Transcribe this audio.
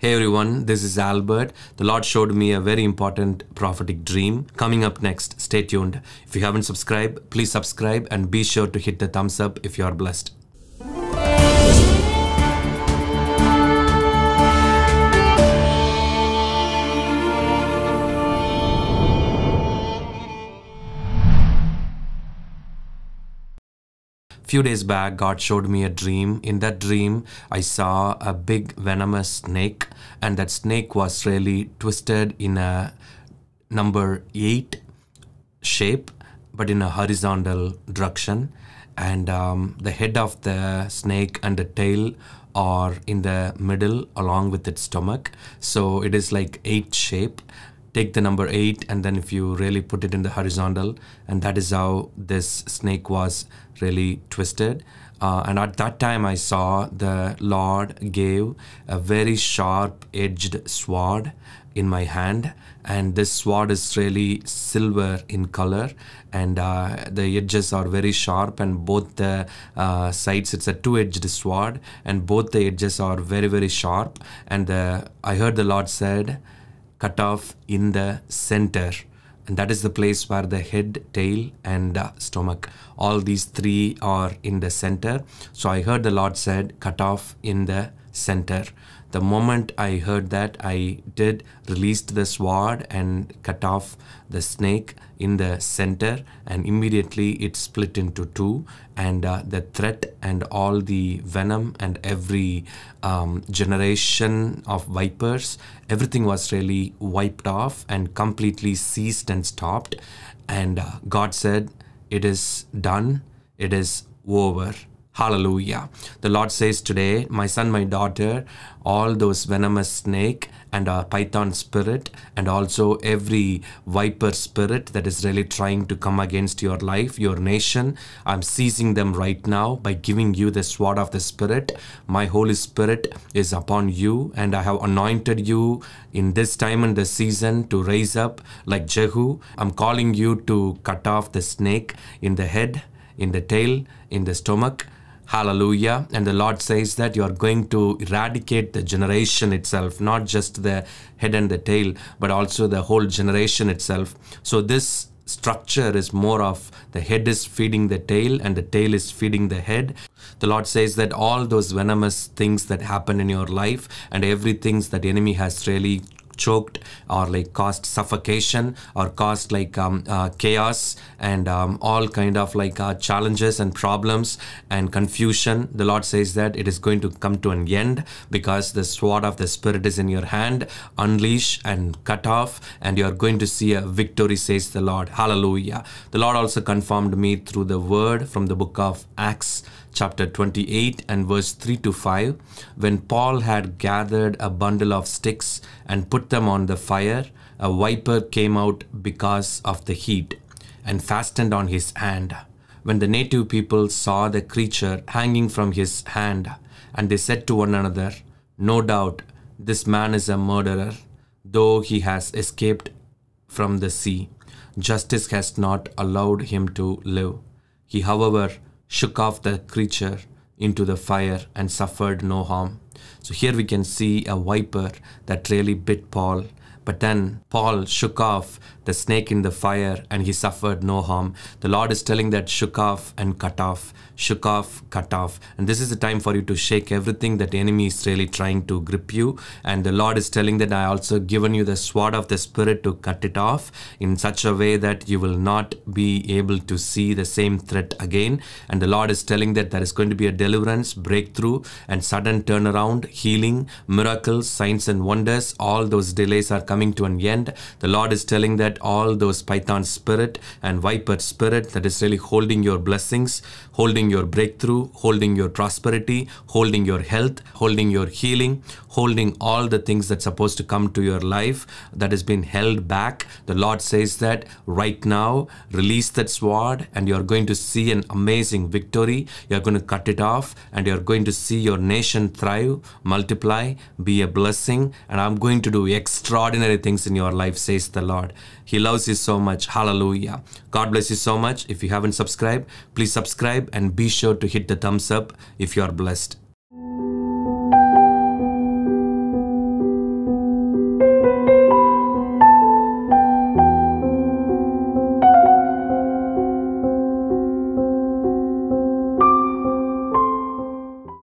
Hey everyone, this is Albert. The Lord showed me a very important prophetic dream. Coming up next, stay tuned. If you haven't subscribed, please subscribe and be sure to hit the thumbs up if you are blessed. few days back god showed me a dream in that dream i saw a big venomous snake and that snake was really twisted in a number 8 shape but in a horizontal direction and um, the head of the snake and the tail are in the middle along with its stomach so it is like eight shape take the number eight and then if you really put it in the horizontal and that is how this snake was really twisted uh, and at that time i saw the lord gave a very sharp edged sword in my hand and this sword is really silver in color and uh, the edges are very sharp and both the uh, sides it's a two-edged sword and both the edges are very very sharp and uh, i heard the lord said cut off in the center and that is the place where the head tail and uh, stomach all these three are in the center so i heard the lord said cut off in the center. The moment I heard that, I did released the sword and cut off the snake in the center, and immediately it split into two. And uh, the threat and all the venom and every um, generation of vipers, everything was really wiped off and completely ceased and stopped. And uh, God said, It is done, it is over. Hallelujah. The Lord says today, My son, my daughter, all those venomous snake and a python spirit, and also every viper spirit that is really trying to come against your life, your nation, I'm seizing them right now by giving you the sword of the Spirit. My Holy Spirit is upon you, and I have anointed you in this time and this season to raise up like Jehu. I'm calling you to cut off the snake in the head, in the tail, in the stomach Hallelujah. And the Lord says that you are going to eradicate the generation itself, not just the head and the tail, but also the whole generation itself. So this structure is more of the head is feeding the tail and the tail is feeding the head. The Lord says that all those venomous things that happen in your life and everything that enemy has really choked or like caused suffocation or caused like um, uh, chaos and um, all kind of like uh, challenges and problems and confusion the lord says that it is going to come to an end because the sword of the spirit is in your hand unleash and cut off and you are going to see a victory says the lord hallelujah the lord also confirmed me through the word from the book of acts chapter 28 and verse 3 to 5, when Paul had gathered a bundle of sticks and put them on the fire, a viper came out because of the heat and fastened on his hand. When the native people saw the creature hanging from his hand, and they said to one another, No doubt this man is a murderer, though he has escaped from the sea. Justice has not allowed him to live. He, however, shook off the creature into the fire and suffered no harm. So here we can see a viper that really bit Paul but then Paul shook off the snake in the fire and he suffered no harm. The Lord is telling that shook off and cut off, shook off, cut off. And this is the time for you to shake everything that the enemy is really trying to grip you. And the Lord is telling that I also given you the sword of the Spirit to cut it off in such a way that you will not be able to see the same threat again. And the Lord is telling that there is going to be a deliverance, breakthrough, and sudden turnaround, healing, miracles, signs, and wonders. All those delays are coming coming to an end. The Lord is telling that all those python spirit and viper spirit that is really holding your blessings, holding your breakthrough, holding your prosperity, holding your health, holding your healing, holding all the things that's supposed to come to your life that has been held back. The Lord says that right now, release that sword and you're going to see an amazing victory. You're going to cut it off and you're going to see your nation thrive, multiply, be a blessing. And I'm going to do extraordinary things in your life, says the Lord. He loves you so much. Hallelujah. God bless you so much. If you haven't subscribed, please subscribe and be sure to hit the thumbs up if you are blessed.